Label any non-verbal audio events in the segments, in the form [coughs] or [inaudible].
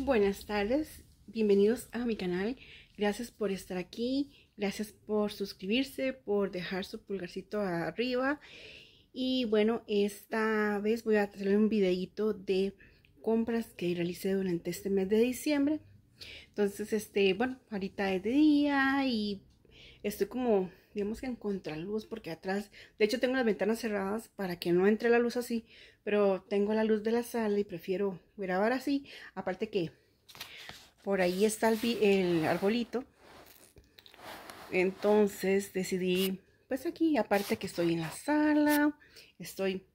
Buenas tardes, bienvenidos a mi canal. Gracias por estar aquí, gracias por suscribirse, por dejar su pulgarcito arriba. Y bueno, esta vez voy a traer un videito de compras que realicé durante este mes de diciembre. Entonces, este, bueno, ahorita es de día y estoy como digamos que en luz porque atrás, de hecho tengo las ventanas cerradas para que no entre la luz así, pero tengo la luz de la sala y prefiero grabar así, aparte que por ahí está el, arbolito, entonces decidí, pues aquí, aparte que estoy en la sala, estoy,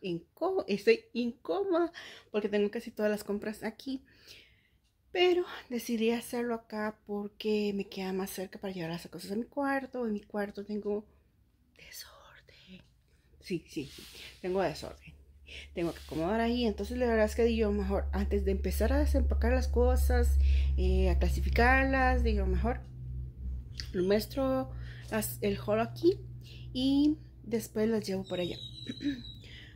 en estoy coma porque tengo casi todas las compras aquí, pero decidí hacerlo acá porque me queda más cerca para llevar las cosas a mi cuarto. En mi cuarto tengo desorden. Sí, sí, Tengo desorden. Tengo que acomodar ahí. Entonces la verdad es que digo mejor, antes de empezar a desempacar las cosas, eh, a clasificarlas, digo mejor, lo muestro el holo aquí y después las llevo por allá. [clears throat]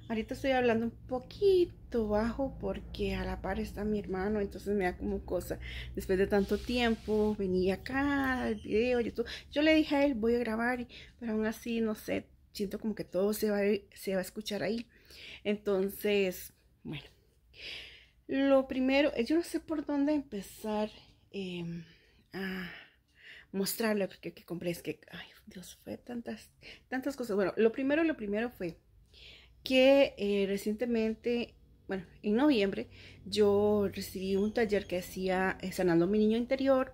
Ahorita estoy hablando un poquito bajo porque a la par está mi hermano, entonces me da como cosa. Después de tanto tiempo, venía acá, el video, YouTube. Yo le dije a él, voy a grabar, pero aún así, no sé, siento como que todo se va, se va a escuchar ahí. Entonces, bueno. Lo primero, yo no sé por dónde empezar em, a mostrarle porque que compré. Es que, ay, Dios, fue tantas, tantas cosas. Bueno, lo primero, lo primero fue que eh, recientemente, bueno, en noviembre, yo recibí un taller que hacía eh, Sanando mi niño interior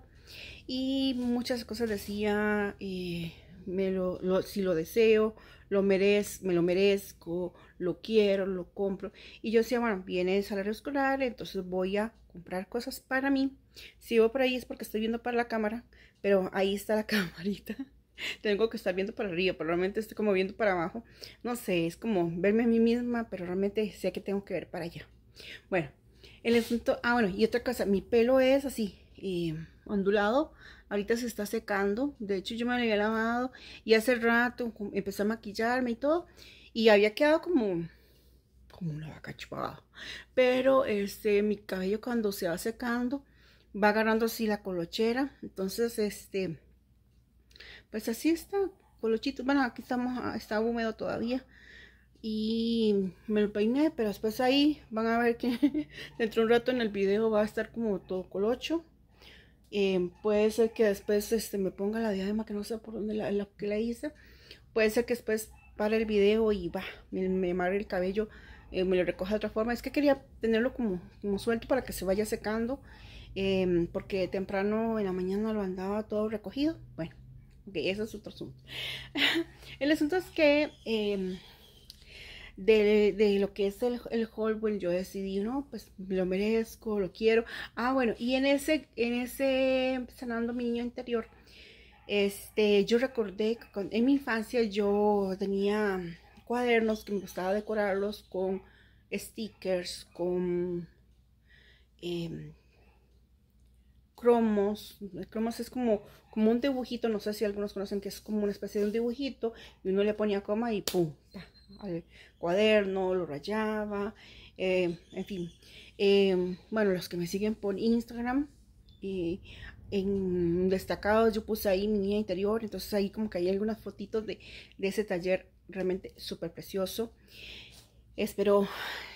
y muchas cosas decía, eh, me lo, si lo deseo, lo merez, me lo merezco, lo quiero, lo compro. Y yo decía, bueno, viene el salario escolar, entonces voy a comprar cosas para mí. Si voy por ahí es porque estoy viendo para la cámara, pero ahí está la [laughs] camarita. [laughs] tengo que estar viendo para arriba, pero realmente estoy como viendo para abajo. No sé, es como verme a mí misma, pero realmente sé que tengo que ver para allá. Bueno, el asunto, ah, bueno, y otra cosa, mi pelo es así, eh, ondulado, ahorita se está secando, de hecho yo me lo había lavado y hace rato empecé a maquillarme y todo, y había quedado como como una vaca chupada. Pero este, mi cabello cuando se va secando, va agarrando así la colochera. Entonces, este, pues así está, Colochito Bueno, aquí estamos, ah, está húmedo todavía. Y me lo peiné, pero después ahí van a ver que [laughs] dentro de un rato en el video va a estar como todo colocho. Em, puede ser que después este, me ponga la diadema, que no sé por dónde la, que hice. Puede ser que después para el video y va, me, me el cabello, eh, me lo recoja de otra forma. Es que quería tenerlo como, como suelto para que se vaya secando, em, porque temprano en la mañana lo andaba todo recogido. Bueno, Ok, ese es otro asunto. [laughs] el asunto es que em, de, lo que es el, el yo decidí, no, pues lo merezco, lo quiero. Ah, bueno, y en ese, en ese sanando mi niño interior, este, yo recordé que en mi infancia yo tenía cuadernos que me gustaba decorarlos con stickers, con... Eh, cromos. El cromos es como, como un dibujito, no sé si algunos conocen que es como una especie de un dibujito y uno le ponía coma y pum, al cuaderno, lo rayaba, eh, en fin. Eh, bueno, los que me siguen por Instagram y en destacados yo puse ahí mi niña interior, entonces ahí como que hay algunas fotitos de, ese taller realmente súper precioso. Espero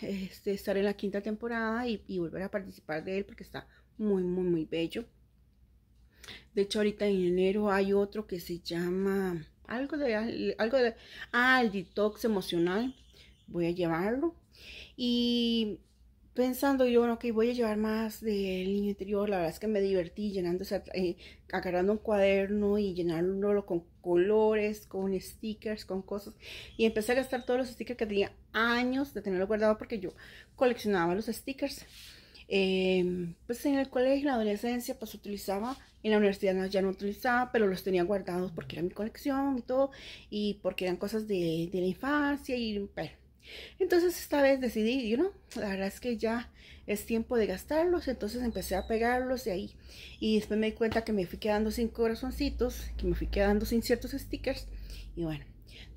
este, estar en la quinta temporada y volver a participar de él porque está muy, muy, muy bello. De hecho, ahorita en enero hay otro que se llama algo de, algo de, ah, el detox emocional. Voy a llevarlo. Y pensando yo, ok, voy a llevar más del niño interior. La verdad es que me divertí llenando, eh, agarrando un cuaderno y llenándolo con colores, con stickers, con cosas. Y empecé a gastar todos los stickers que tenía años de tenerlo guardado porque yo coleccionaba los stickers. Em, pues en el colegio, en la adolescencia, pues utilizaba, en la universidad ya no utilizaba, pero los tenía guardados porque era mi colección y todo, y porque eran cosas de, de la infancia y bueno. Entonces esta vez decidí, you know, la verdad es que ya es tiempo de gastarlos, entonces empecé a pegarlos de ahí. Y después me di cuenta que me fui quedando sin corazoncitos, que me fui quedando sin ciertos stickers. Y bueno,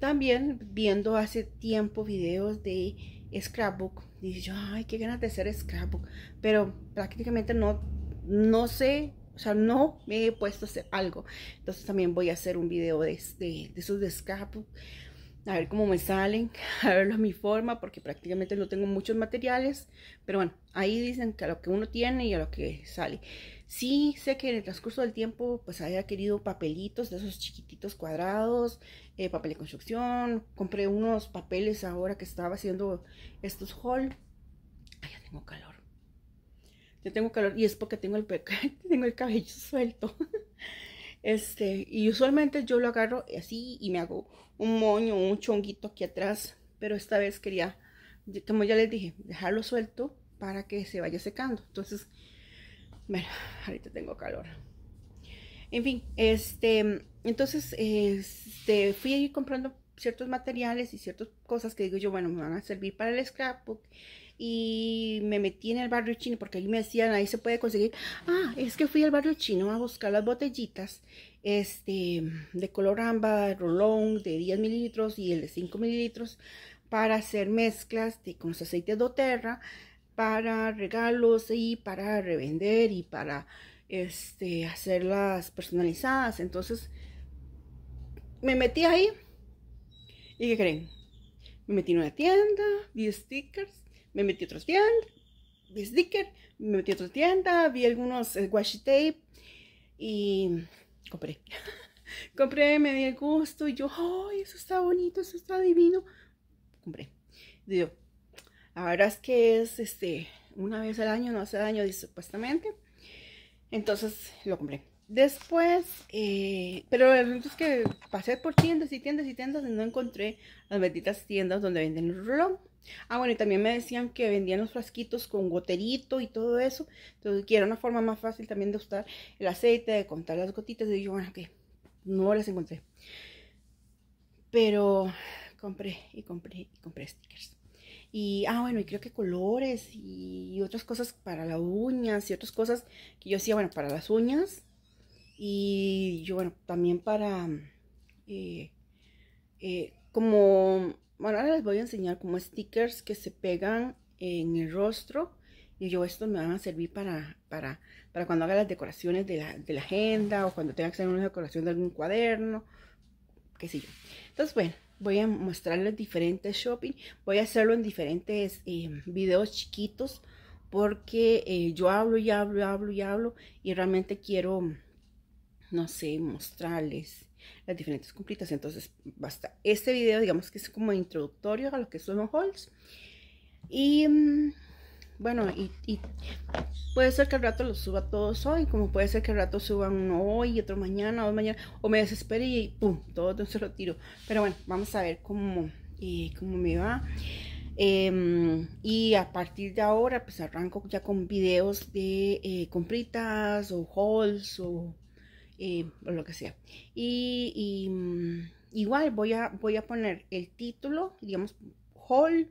también viendo hace tiempo videos de scrapbook. y yo, ay, qué ganas de hacer scrapbook. Pero prácticamente no, no sé, o sea, no me he puesto a hacer algo. Entonces también voy a hacer un video de, de, de esos de scrapbook. A ver cómo me salen, [laughs] a verlo a mi forma, porque prácticamente no tengo muchos materiales. Pero bueno, ahí dicen que a lo que uno tiene y a lo que sale. Sí, sé que en el transcurso del tiempo pues había querido papelitos de esos chiquititos cuadrados, eh, papel de construcción, compré unos papeles ahora que estaba haciendo estos haul. Ay, ya tengo calor. Ya tengo calor y es porque tengo el, [laughs] tengo el cabello suelto. [laughs] este, y usualmente yo lo agarro así y me hago un moño, un chonguito aquí atrás, pero esta vez quería, como ya les dije, dejarlo suelto para que se vaya secando. Entonces bueno, [laughs] ahorita tengo calor. En fin, este, entonces este, fui a ir comprando ciertos materiales y ciertas cosas que digo yo, bueno, me van a servir para el scrapbook. Y me metí en el barrio chino porque ahí me decían, ahí se puede conseguir. Ah, es que fui al barrio chino a buscar las botellitas este, de color ámbar, rolón de 10 mililitros y el de 5 mililitros para hacer mezclas de, con los aceites de doTERRA para regalos y para revender y para este, hacerlas personalizadas. Entonces me metí ahí. ¿Y qué creen? Me metí en una tienda, vi stickers, me metí en otra tienda, vi stickers, me metí en otra tienda, vi algunos eh, washi tape y compré. [laughs] compré, me di el gusto y yo, ¡ay, eso está bonito, eso está divino! Compré. Digo, la verdad es que es este, una vez al año, no hace daño, supuestamente. Entonces lo compré. Después, eh, pero el es que pasé por tiendas y tiendas y tiendas y no encontré las benditas tiendas donde venden el rolón. Ah, bueno, y también me decían que vendían los frasquitos con goterito y todo eso. Entonces, quiero una forma más fácil también de usar el aceite, de contar las gotitas. Y yo, bueno, que no las encontré. Pero compré y compré y compré stickers. Y, ah, bueno, y creo que colores y, otras cosas para las uñas y otras cosas que yo hacía, bueno, para las uñas. Y yo, bueno, también para, mm, eh, eh, como, bueno, ahora les voy a enseñar como stickers que se pegan en el rostro. Y yo, estos me van a servir para, para, para cuando haga las decoraciones de la, de la agenda o cuando tenga que hacer una decoración de algún cuaderno, qué sé yo. Entonces, bueno voy a mostrarles diferentes shopping, voy a hacerlo en diferentes eh, videos chiquitos porque eh, yo hablo y hablo y hablo y hablo y realmente quiero, no sé, mostrarles las diferentes compritas. Entonces, basta. Este video, digamos que es como introductorio a lo que son los hauls. Y mm, bueno, y, puede ser que al rato los suba todos hoy, como puede ser que al rato suba uno hoy, otro mañana, dos mañana, o me desespere y pum, todo se lo tiro. Pero bueno, vamos a ver cómo, eh, cómo me va. Em, y a partir de ahora, pues arranco ya con videos de eh, compritas o hauls em, o, lo que sea. Y, y, mm, igual voy a, voy a poner el título, digamos, haul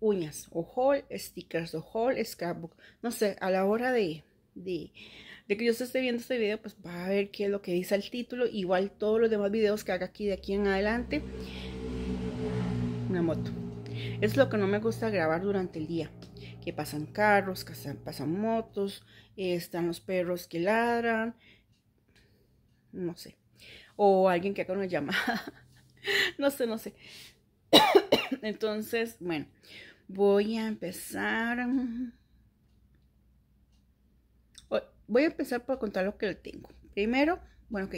uñas o haul, stickers o haul, scrapbook. No sé, a la hora de, que yo esté viendo este video, pues va a ver qué es lo que dice el título. Igual todos los demás videos que haga aquí de aquí en adelante. Una moto. Es lo que no me gusta grabar durante el día. Que pasan carros, que pasan motos, eh, están los perros que ladran. No sé. O alguien que haga una llamada. [laughs] no sé, no sé. [coughs] Entonces, bueno voy a empezar. Voy a empezar por contar lo que tengo. Primero, bueno, ok.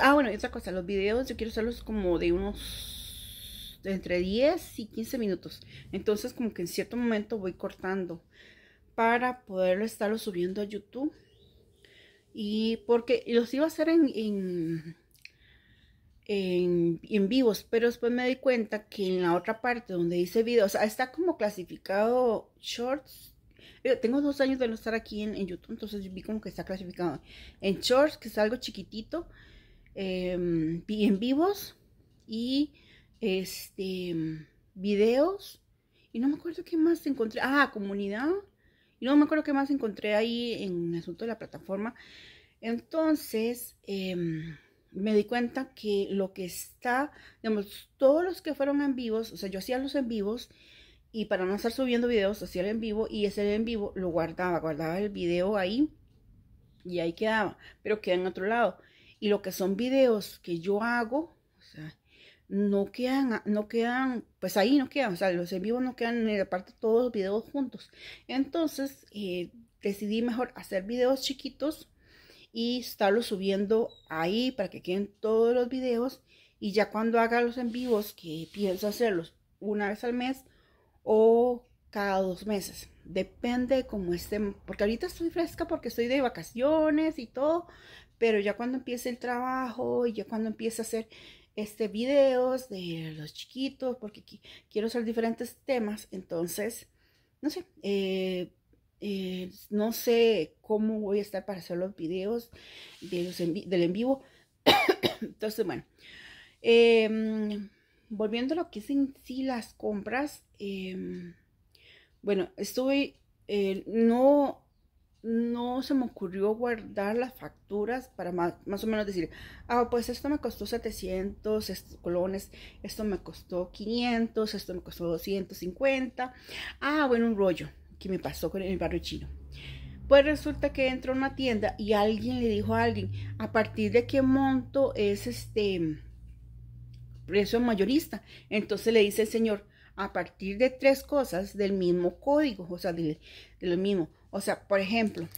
Ah, bueno, y otra cosa, los videos yo quiero hacerlos como de unos entre 10 y 15 minutos. Entonces, como que en cierto momento voy cortando para poderlo estarlo subiendo a YouTube. Y porque los iba a hacer en en, vivos, pero después me di cuenta que en la otra parte donde dice videos, está como clasificado shorts. tengo dos años de no estar aquí en, YouTube, entonces vi como que está clasificado en shorts, que es algo chiquitito, em, en vivos y este videos. Y no me acuerdo qué más encontré. Ah, comunidad. Y no me acuerdo qué más encontré ahí en el asunto de la plataforma. Entonces, em, me di cuenta que lo que está, digamos, todos los que fueron en vivos, o sea, yo hacía los en vivos y para no estar subiendo videos, hacía el en vivo y ese en vivo lo guardaba, guardaba el video ahí y ahí quedaba, pero queda en otro lado. Y lo que son videos que yo hago, o sea, no quedan, no quedan, pues ahí no quedan, o sea, los en vivos no quedan en aparte todos los videos juntos. Entonces, eh, decidí mejor hacer videos chiquitos y estarlo subiendo ahí para que queden todos los videos y ya cuando haga los en vivos que pienso hacerlos una vez al mes o cada dos meses depende como cómo esté porque ahorita estoy fresca porque estoy de vacaciones y todo pero ya cuando empiece el trabajo y ya cuando empiece a hacer este videos de los chiquitos porque quiero hacer diferentes temas entonces no sé eh, eh, no sé cómo voy a estar para hacer los videos de los del en vivo. [coughs] Entonces, bueno. Em, volviendo a lo que es en sí las compras. Em, bueno, estoy eh, no. No se me ocurrió guardar las facturas para más, más o menos decir, ah, pues esto me costó 700 estos colones, esto me costó 500, esto me costó 250, ah, bueno, un rollo, que me pasó con el barrio chino. Pues resulta que entro a una tienda y alguien le dijo a alguien, a partir de qué monto es este precio mayorista. Entonces le dice el señor, a partir de tres cosas del mismo código, o sea, de, lo mismo. O sea, por ejemplo,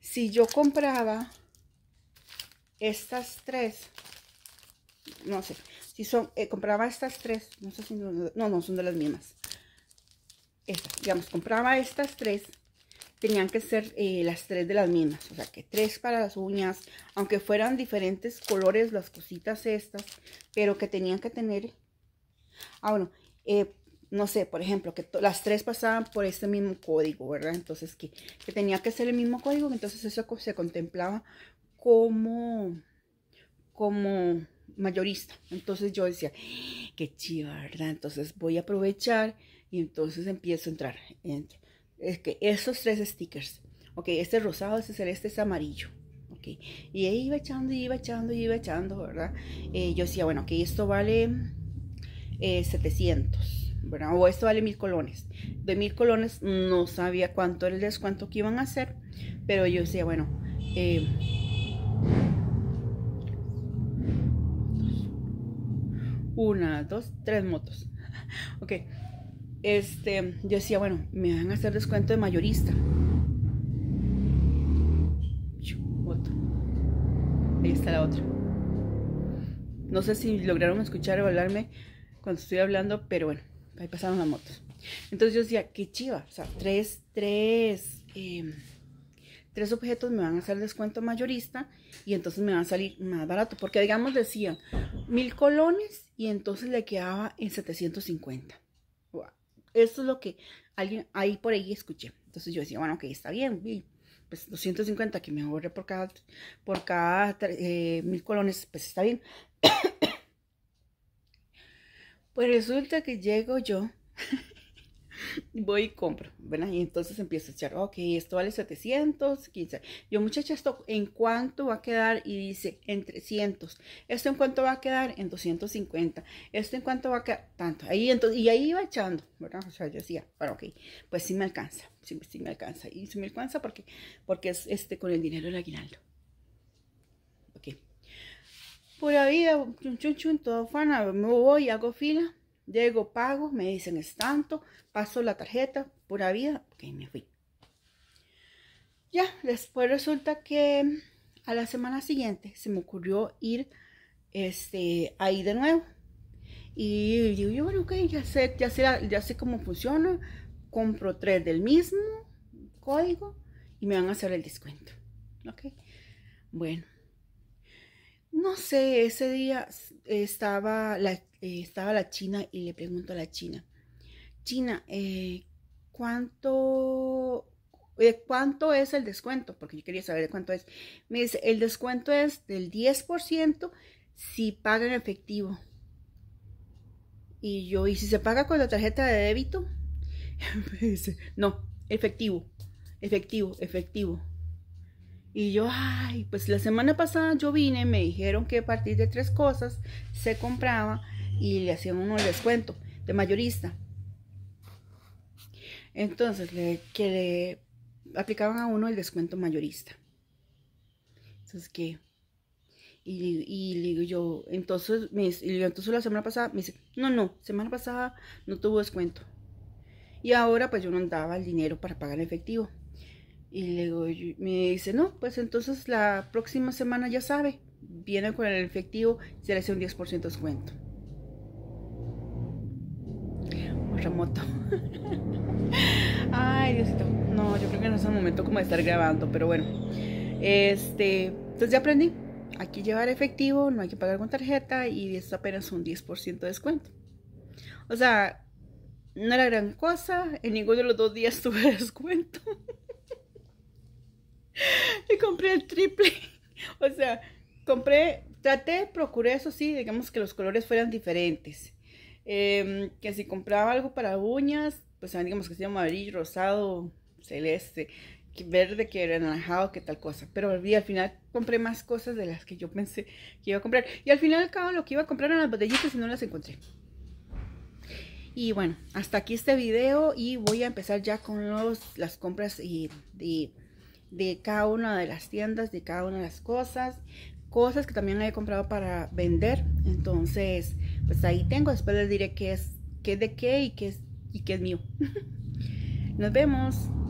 si yo compraba estas tres, no sé, si son, eh, compraba estas tres, no sé si, no, no son de las mismas digamos, compraba estas tres, tenían que ser eh, las tres de las mismas, o sea que tres para las uñas, aunque fueran diferentes colores las cositas estas, pero que tenían que tener, ah bueno, eh, no sé, por ejemplo, que las tres pasaban por este mismo código, ¿verdad? Entonces que, que tenía que ser el mismo código, entonces eso se contemplaba como, como mayorista. Entonces yo decía, ¡Ah, qué chiva, ¿verdad? Entonces voy a aprovechar y entonces empiezo a entrar. Entro. Es que esos tres stickers. Ok, este es rosado, este es celeste, este es amarillo. Ok, y ahí iba echando, y iba echando, y iba echando, ¿verdad? Eh, yo decía, bueno, que esto vale 700, eh, ¿verdad? O esto vale mil colones. De mil colones no sabía cuánto era el descuento que iban a hacer, pero yo decía, bueno, eh, una, dos, tres motos. [laughs] ok, este, yo decía, bueno, me van a hacer descuento de mayorista. Ahí está la otra. No sé si lograron escuchar o hablarme cuando estoy hablando, pero bueno, ahí pasaron las motos. Entonces yo decía, qué chiva, o sea, tres, tres, em, tres objetos me van a hacer descuento mayorista y entonces me van a salir más barato, porque digamos decía, mil colones y entonces le quedaba en 750. Eso es lo que alguien ahí por ahí escuché. Entonces yo decía, bueno, ok, está bien, pues 250 que me ahorré por cada, por cada eh, mil colones, pues está bien. pues [coughs] resulta que llego yo [laughs] voy y compro, ¿verdad? Y entonces empiezo a echar, ok, esto vale 715. Yo, muchacha, ¿esto en cuánto va a quedar? Y dice, en 300. ¿Esto en cuánto va a quedar? En 250. ¿Esto en cuánto va a quedar? Tanto. Ahí, entonces, y ahí iba echando, ¿verdad? O sea, yo decía, bueno, ok, pues sí me alcanza, sí, me alcanza. Y sí me alcanza porque, porque es este, con el dinero del aguinaldo. Ok. Pura vida, chun chun chun, todo fana, me voy, hago fila Llego, pago, me dicen es tanto, paso la tarjeta, pura vida, ok, me fui. Ya, después resulta que mm, a la semana siguiente se me ocurrió ir este, ahí de nuevo. Y digo yo, bueno, ok, ya sé, ya ya sé cómo funciona. Compro tres del mismo código y me van a hacer el descuento. Ok. Bueno, no sé, ese día estaba la, eh, estaba la china y le pregunto a la china, China, eh, ¿cuánto, eh, ¿cuánto es el descuento? Porque yo quería saber cuánto es. Me dice, el descuento es del 10% si pagan efectivo. Y yo, ¿y si se paga con la tarjeta de débito? [laughs] no, efectivo, efectivo, efectivo. Y yo, ay, pues la semana pasada yo vine, me dijeron que a partir de tres cosas se compraba y le hacían uno el descuento de mayorista. Entonces, le, que le aplicaban a uno el descuento mayorista. Entonces, que... Y, le digo yo, entonces, me, entonces la semana pasada me dice, no, no, semana pasada no tuvo descuento. Y ahora pues yo no daba el dinero para pagar el efectivo. Y le digo, me dice, no, pues entonces la próxima semana ya sabe, viene con el efectivo, y se le hace un 10% descuento. Remoto. [laughs] Ay, Diosito. No, yo creo que no es el momento como de estar grabando, pero bueno. Este, entonces ya aprendí. Aquí llevar efectivo, no hay que pagar con tarjeta y es apenas un 10% de descuento. O sea, no era gran cosa. En ninguno de los dos días [laughs] tuve descuento. [laughs] y compré el triple. [laughs] o sea, compré, traté, procuré eso sí, digamos que los colores fueran diferentes. Em, que si compraba algo para uñas, pues digamos que sea amarillo, rosado, celeste, verde, que era anaranjado, que tal cosa. Pero al final compré más cosas de las que yo pensé que iba a comprar. Y al final, al lo que iba a comprar eran las botellitas y no las encontré. Y bueno, hasta aquí este video y voy a empezar ya con los, las compras y de cada una de las tiendas, de cada una de las cosas, cosas que también he comprado para vender. Entonces, pues ahí tengo. Después les diré qué es, qué de qué y qué es, y qué es mío. [laughs] Nos vemos.